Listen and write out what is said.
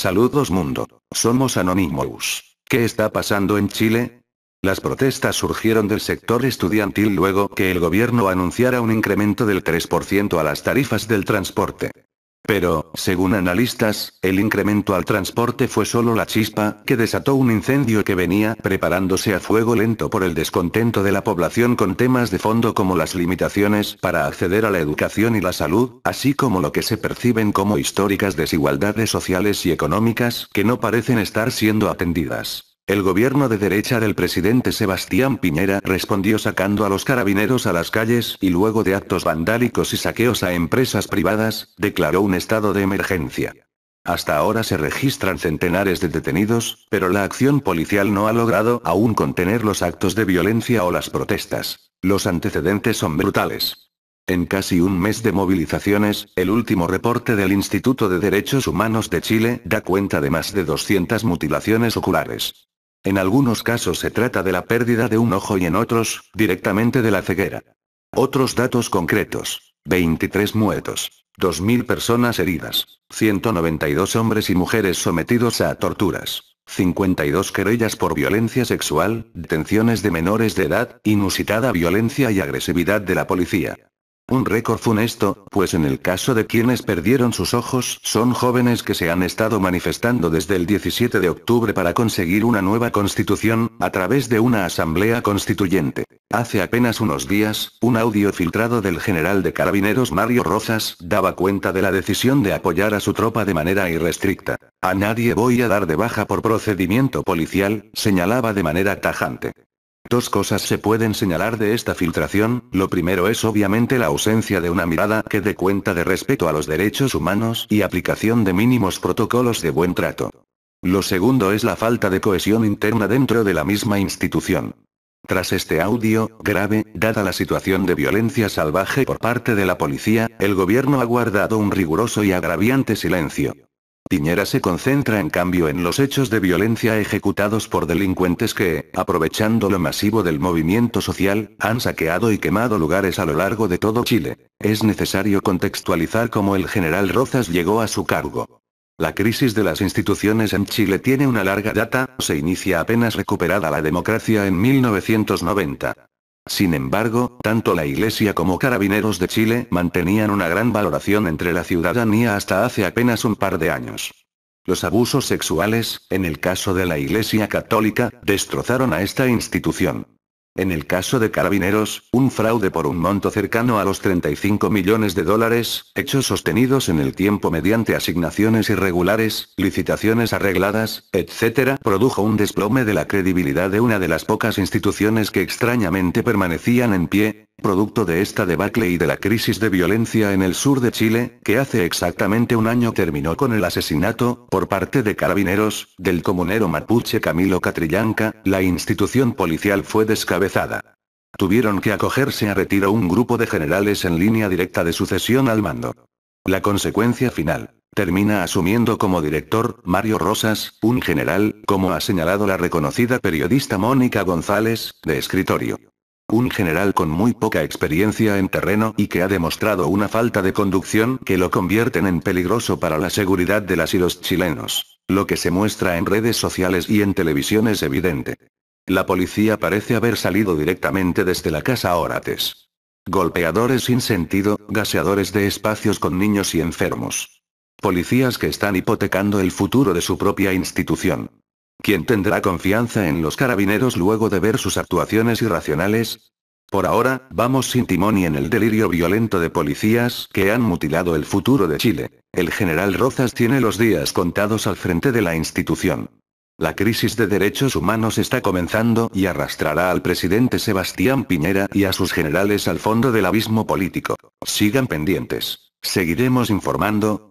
Saludos mundo. Somos Anonymous. ¿Qué está pasando en Chile? Las protestas surgieron del sector estudiantil luego que el gobierno anunciara un incremento del 3% a las tarifas del transporte. Pero, según analistas, el incremento al transporte fue solo la chispa que desató un incendio que venía preparándose a fuego lento por el descontento de la población con temas de fondo como las limitaciones para acceder a la educación y la salud, así como lo que se perciben como históricas desigualdades sociales y económicas que no parecen estar siendo atendidas. El gobierno de derecha del presidente Sebastián Piñera respondió sacando a los carabineros a las calles y luego de actos vandálicos y saqueos a empresas privadas, declaró un estado de emergencia. Hasta ahora se registran centenares de detenidos, pero la acción policial no ha logrado aún contener los actos de violencia o las protestas. Los antecedentes son brutales. En casi un mes de movilizaciones, el último reporte del Instituto de Derechos Humanos de Chile da cuenta de más de 200 mutilaciones oculares. En algunos casos se trata de la pérdida de un ojo y en otros, directamente de la ceguera. Otros datos concretos. 23 muertos. 2.000 personas heridas. 192 hombres y mujeres sometidos a torturas. 52 querellas por violencia sexual, detenciones de menores de edad, inusitada violencia y agresividad de la policía. Un récord funesto, pues en el caso de quienes perdieron sus ojos, son jóvenes que se han estado manifestando desde el 17 de octubre para conseguir una nueva constitución, a través de una asamblea constituyente. Hace apenas unos días, un audio filtrado del general de carabineros Mario Rozas daba cuenta de la decisión de apoyar a su tropa de manera irrestricta. A nadie voy a dar de baja por procedimiento policial, señalaba de manera tajante. Dos cosas se pueden señalar de esta filtración, lo primero es obviamente la ausencia de una mirada que dé cuenta de respeto a los derechos humanos y aplicación de mínimos protocolos de buen trato. Lo segundo es la falta de cohesión interna dentro de la misma institución. Tras este audio, grave, dada la situación de violencia salvaje por parte de la policía, el gobierno ha guardado un riguroso y agraviante silencio. Tiñera se concentra en cambio en los hechos de violencia ejecutados por delincuentes que, aprovechando lo masivo del movimiento social, han saqueado y quemado lugares a lo largo de todo Chile. Es necesario contextualizar cómo el general Rozas llegó a su cargo. La crisis de las instituciones en Chile tiene una larga data, se inicia apenas recuperada la democracia en 1990. Sin embargo, tanto la Iglesia como Carabineros de Chile mantenían una gran valoración entre la ciudadanía hasta hace apenas un par de años. Los abusos sexuales, en el caso de la Iglesia Católica, destrozaron a esta institución. En el caso de Carabineros, un fraude por un monto cercano a los 35 millones de dólares, hechos sostenidos en el tiempo mediante asignaciones irregulares, licitaciones arregladas, etc., produjo un desplome de la credibilidad de una de las pocas instituciones que extrañamente permanecían en pie, producto de esta debacle y de la crisis de violencia en el sur de Chile, que hace exactamente un año terminó con el asesinato, por parte de carabineros, del comunero mapuche Camilo Catrillanca, la institución policial fue descabezada. Tuvieron que acogerse a retiro un grupo de generales en línea directa de sucesión al mando. La consecuencia final. Termina asumiendo como director, Mario Rosas, un general, como ha señalado la reconocida periodista Mónica González, de escritorio. Un general con muy poca experiencia en terreno y que ha demostrado una falta de conducción que lo convierten en peligroso para la seguridad de las y los chilenos. Lo que se muestra en redes sociales y en televisión es evidente. La policía parece haber salido directamente desde la casa Orates. Golpeadores sin sentido, gaseadores de espacios con niños y enfermos. Policías que están hipotecando el futuro de su propia institución. ¿Quién tendrá confianza en los carabineros luego de ver sus actuaciones irracionales? Por ahora, vamos sin timón y en el delirio violento de policías que han mutilado el futuro de Chile. El general Rozas tiene los días contados al frente de la institución. La crisis de derechos humanos está comenzando y arrastrará al presidente Sebastián Piñera y a sus generales al fondo del abismo político. Sigan pendientes. Seguiremos informando,